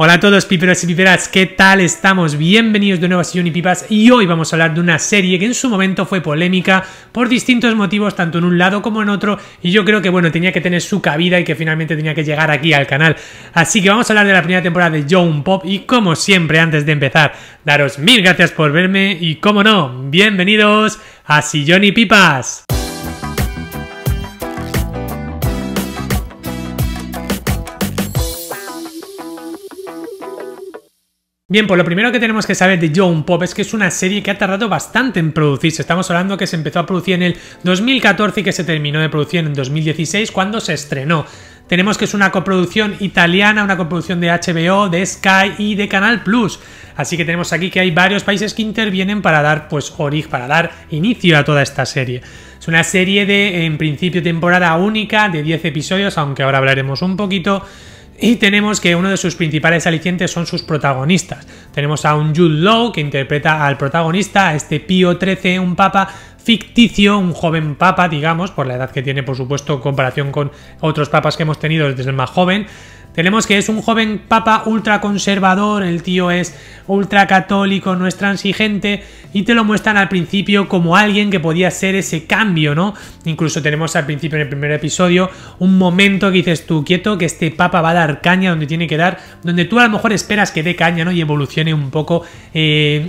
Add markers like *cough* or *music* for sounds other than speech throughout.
Hola a todos Piperas y piperas, ¿qué tal estamos? Bienvenidos de nuevo a Sillón y Pipas y hoy vamos a hablar de una serie que en su momento fue polémica por distintos motivos, tanto en un lado como en otro, y yo creo que bueno, tenía que tener su cabida y que finalmente tenía que llegar aquí al canal. Así que vamos a hablar de la primera temporada de Young Pop y como siempre antes de empezar, daros mil gracias por verme y como no, bienvenidos a Sillón y Pipas. Bien, pues lo primero que tenemos que saber de Joan Pop es que es una serie que ha tardado bastante en producirse. Estamos hablando que se empezó a producir en el 2014 y que se terminó de producir en 2016 cuando se estrenó. Tenemos que es una coproducción italiana, una coproducción de HBO, de Sky y de Canal Plus. Así que tenemos aquí que hay varios países que intervienen para dar, pues, origen, para dar inicio a toda esta serie. Es una serie de, en principio, temporada única, de 10 episodios, aunque ahora hablaremos un poquito. Y tenemos que uno de sus principales alicientes son sus protagonistas. Tenemos a un Jude Law que interpreta al protagonista, a este Pío XIII, un papa ficticio, un joven papa, digamos, por la edad que tiene, por supuesto, en comparación con otros papas que hemos tenido desde el más joven. Tenemos que es un joven papa ultra conservador, el tío es ultra católico, no es transigente, y te lo muestran al principio como alguien que podía ser ese cambio, ¿no? Incluso tenemos al principio, en el primer episodio, un momento que dices tú, quieto, que este papa va a dar caña donde tiene que dar, donde tú a lo mejor esperas que dé caña, ¿no? Y evolucione un poco... Eh,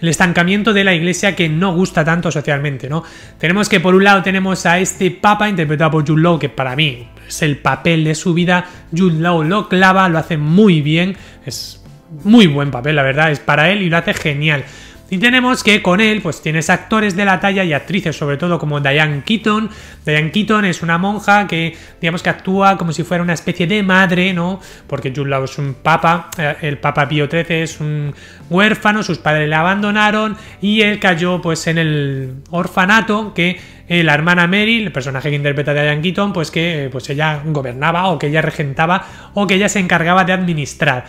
el estancamiento de la iglesia que no gusta tanto socialmente, ¿no? Tenemos que por un lado tenemos a este papa interpretado por Jude Law, que para mí es el papel de su vida. Jude Law lo clava, lo hace muy bien, es muy buen papel, la verdad, es para él y lo hace genial. Y tenemos que con él, pues tienes actores de la talla y actrices, sobre todo como Diane Keaton. Diane Keaton es una monja que, digamos que actúa como si fuera una especie de madre, ¿no? Porque Jude Law es un papa, eh, el papa Pío XIII es un huérfano, sus padres le abandonaron y él cayó pues en el orfanato que eh, la hermana Mary, el personaje que interpreta Diane Keaton, pues que eh, pues ella gobernaba o que ella regentaba o que ella se encargaba de administrar.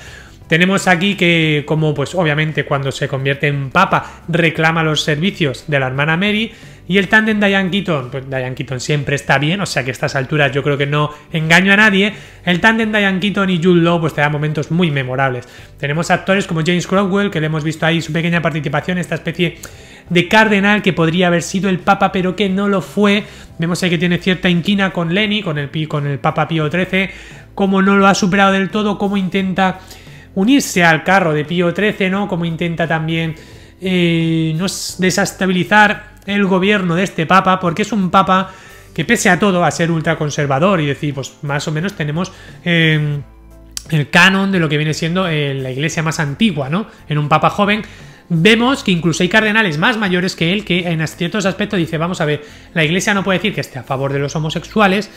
Tenemos aquí que, como pues obviamente cuando se convierte en papa, reclama los servicios de la hermana Mary. Y el tándem Diane Keaton, pues Diane Keaton siempre está bien, o sea que a estas alturas yo creo que no engaño a nadie. El tándem Diane Keaton y Jude Law pues te da momentos muy memorables. Tenemos actores como James Cromwell, que le hemos visto ahí su pequeña participación, esta especie de cardenal que podría haber sido el papa pero que no lo fue. Vemos ahí que tiene cierta inquina con Lenny, con el, con el papa Pío XIII, cómo no lo ha superado del todo, cómo intenta unirse al carro de Pío XIII, ¿no? Como intenta también eh, no desestabilizar el gobierno de este papa, porque es un papa que pese a todo a ser ultraconservador y decir, pues más o menos tenemos... Em, el canon de lo que viene siendo eh, la iglesia más antigua, ¿no? En un papa joven, vemos que incluso hay cardenales más mayores que él que en ciertos aspectos dice, vamos a ver, la iglesia no puede decir que esté a favor de los homosexuales,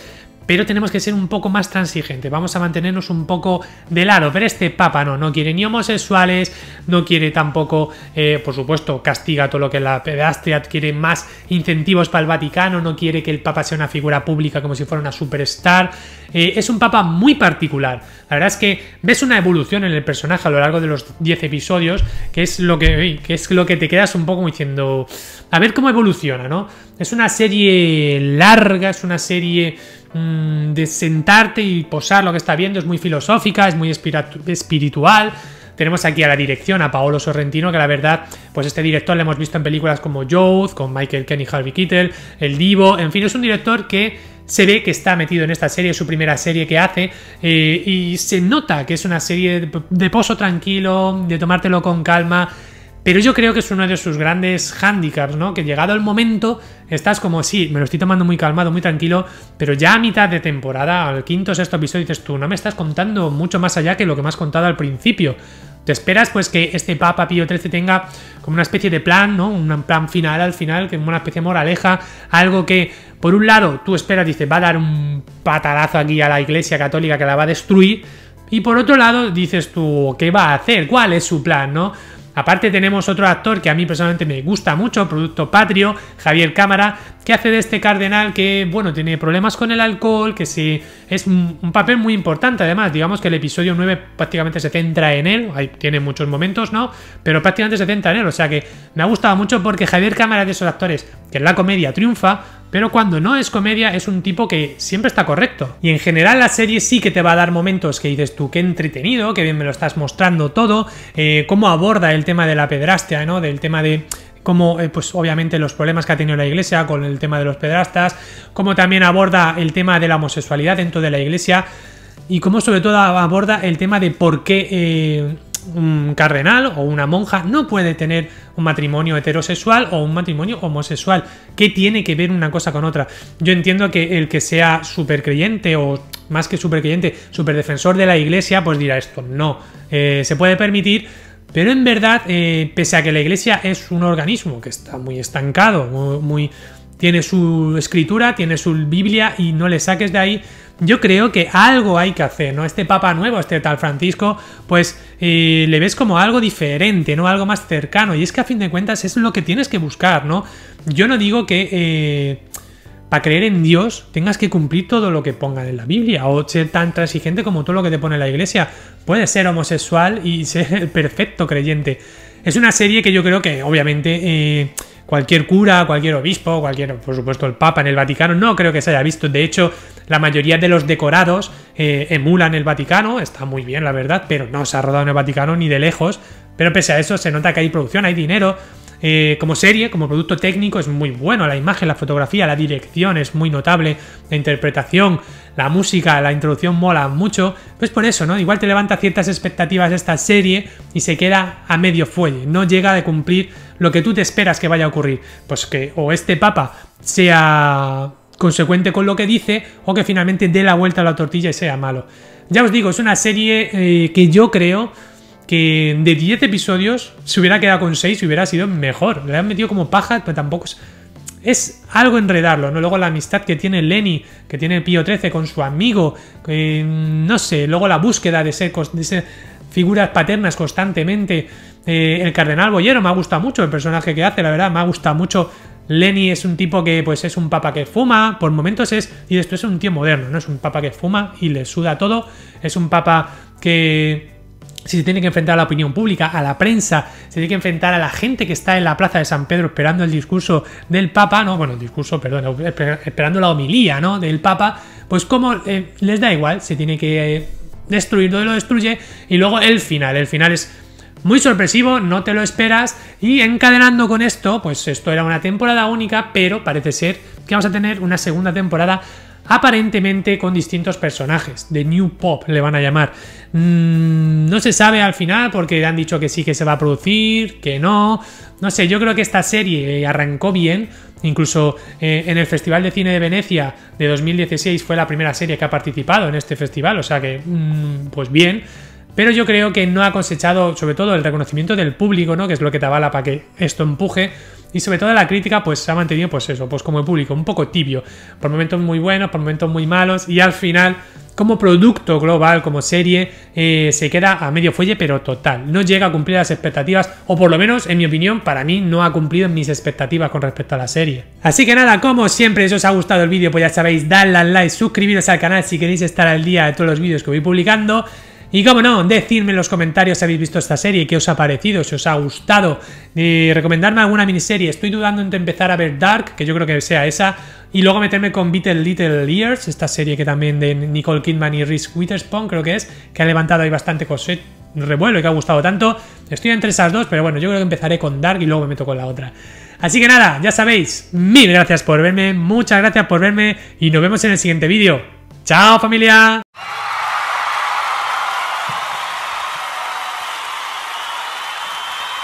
pero tenemos que ser un poco más transigentes. vamos a mantenernos un poco de lado, pero este Papa no, no quiere ni homosexuales, no quiere tampoco, eh, por supuesto, castiga todo lo que la pedastria, quiere más incentivos para el Vaticano, no quiere que el Papa sea una figura pública como si fuera una superstar, eh, es un Papa muy particular, la verdad es que ves una evolución en el personaje a lo largo de los 10 episodios, que es lo que, es lo que te quedas un poco diciendo, a ver cómo evoluciona, ¿no? Es una serie larga, es una serie Mm, de sentarte y posar lo que está viendo, es muy filosófica, es muy espiritual. Tenemos aquí a la dirección, a Paolo Sorrentino, que la verdad, pues este director lo hemos visto en películas como Youth, con Michael Kenny, Harvey Keitel, El Divo, en fin, es un director que se ve que está metido en esta serie, su primera serie que hace, eh, y se nota que es una serie de, de pozo tranquilo, de tomártelo con calma, pero yo creo que es uno de sus grandes hándicaps, ¿no? Que llegado el momento, estás como, sí, me lo estoy tomando muy calmado, muy tranquilo, pero ya a mitad de temporada, al quinto o sexto episodio, dices tú, no me estás contando mucho más allá que lo que me has contado al principio. Te esperas, pues, que este Papa Pío XIII tenga como una especie de plan, ¿no? Un plan final al final, que una especie de moraleja, algo que, por un lado, tú esperas, dices, va a dar un patarazo aquí a la Iglesia Católica que la va a destruir, y por otro lado, dices tú, ¿qué va a hacer? ¿Cuál es su plan, no? Aparte tenemos otro actor que a mí personalmente me gusta mucho, producto patrio, Javier Cámara, que hace de este cardenal que, bueno, tiene problemas con el alcohol, que sí, es un papel muy importante además, digamos que el episodio 9 prácticamente se centra en él, ahí tiene muchos momentos, ¿no? Pero prácticamente se centra en él, o sea que me ha gustado mucho porque Javier Cámara de esos actores que en la comedia triunfa, pero cuando no es comedia, es un tipo que siempre está correcto. Y en general la serie sí que te va a dar momentos que dices tú, qué entretenido, qué bien me lo estás mostrando todo, eh, cómo aborda el tema de la pedrastia, ¿no? Del tema de cómo, eh, pues obviamente los problemas que ha tenido la iglesia con el tema de los pedrastas, cómo también aborda el tema de la homosexualidad dentro de la iglesia y cómo sobre todo aborda el tema de por qué eh, un cardenal o una monja no puede tener un matrimonio heterosexual o un matrimonio homosexual. ¿Qué tiene que ver una cosa con otra? Yo entiendo que el que sea supercreyente o más que supercreyente, superdefensor de la iglesia, pues dirá esto, no, eh, se puede permitir. Pero en verdad, eh, pese a que la iglesia es un organismo que está muy estancado, muy tiene su escritura, tiene su Biblia y no le saques de ahí. Yo creo que algo hay que hacer, ¿no? Este Papa nuevo, este tal Francisco, pues eh, le ves como algo diferente, ¿no? Algo más cercano. Y es que a fin de cuentas es lo que tienes que buscar, ¿no? Yo no digo que eh, para creer en Dios tengas que cumplir todo lo que pongan en la Biblia o ser tan transigente como todo lo que te pone la iglesia. Puedes ser homosexual y *laughs* ser el perfecto creyente. Es una serie que yo creo que, obviamente, eh, cualquier cura, cualquier obispo, cualquier, por supuesto, el Papa en el Vaticano, no creo que se haya visto. De hecho, la mayoría de los decorados eh, emulan el Vaticano, está muy bien, la verdad, pero no se ha rodado en el Vaticano ni de lejos. Pero pese a eso, se nota que hay producción, hay dinero. Eh, como serie, como producto técnico, es muy bueno. La imagen, la fotografía, la dirección es muy notable. La interpretación, la música, la introducción mola mucho. Pues por eso, ¿no? Igual te levanta ciertas expectativas esta serie y se queda a medio fuelle. No llega a cumplir lo que tú te esperas que vaya a ocurrir. Pues que o este papa sea consecuente con lo que dice o que finalmente dé la vuelta a la tortilla y sea malo. Ya os digo, es una serie eh, que yo creo que de 10 episodios se hubiera quedado con 6 y hubiera sido mejor. Le han metido como paja, pero tampoco es... Es algo enredarlo, ¿no? Luego la amistad que tiene Lenny, que tiene Pío XIII con su amigo, que mm, no sé, luego la búsqueda de de ser figuras paternas constantemente. Eh, el Cardenal Boyero me ha gustado mucho el personaje que hace, la verdad, me ha gustado mucho. Lenny es un tipo que pues es un papa que fuma, por momentos es, y después es un tío moderno, no es un papa que fuma y le suda todo, es un papa que si se tiene que enfrentar a la opinión pública, a la prensa, se tiene que enfrentar a la gente que está en la plaza de San Pedro esperando el discurso del Papa, ¿no? Bueno, el discurso, perdón, esperando la homilía, ¿no? Del Papa, pues como eh, les da igual, se tiene que eh, destruir todo lo destruye y luego el final, el final es muy sorpresivo, no te lo esperas. Y encadenando con esto, pues esto era una temporada única, pero parece ser que vamos a tener una segunda temporada aparentemente con distintos personajes. De New Pop le van a llamar. Mm, no se sabe al final porque han dicho que sí que se va a producir, que no. No sé, yo creo que esta serie arrancó bien. Incluso eh, en el Festival de Cine de Venecia de 2016 fue la primera serie que ha participado en este festival. O sea que, mm, pues bien. Pero yo creo que no ha cosechado, sobre todo, el reconocimiento del público, ¿no? Que es lo que te avala para que esto empuje. Y sobre todo la crítica, pues se ha mantenido, pues eso, pues como público, un poco tibio. Por momentos muy buenos, por momentos muy malos. Y al final, como producto global, como serie, eh, se queda a medio fuelle, pero total. No llega a cumplir las expectativas, o por lo menos, en mi opinión, para mí no ha cumplido mis expectativas con respecto a la serie. Así que nada, como siempre, si os ha gustado el vídeo, pues ya sabéis, dadle al like, suscribiros al canal si queréis estar al día de todos los vídeos que voy publicando. Y como no, decidme en los comentarios si habéis visto esta serie, qué os ha parecido, si os ha gustado, y recomendarme alguna miniserie. Estoy dudando entre empezar a ver Dark, que yo creo que sea esa, y luego meterme con Beatle Little Years, esta serie que también de Nicole Kidman y Reese Witherspoon, creo que es, que ha levantado ahí bastante revuelo y que ha gustado tanto. Estoy entre esas dos, pero bueno, yo creo que empezaré con Dark y luego me meto con la otra. Así que nada, ya sabéis, mil gracias por verme, muchas gracias por verme y nos vemos en el siguiente vídeo. ¡Chao familia!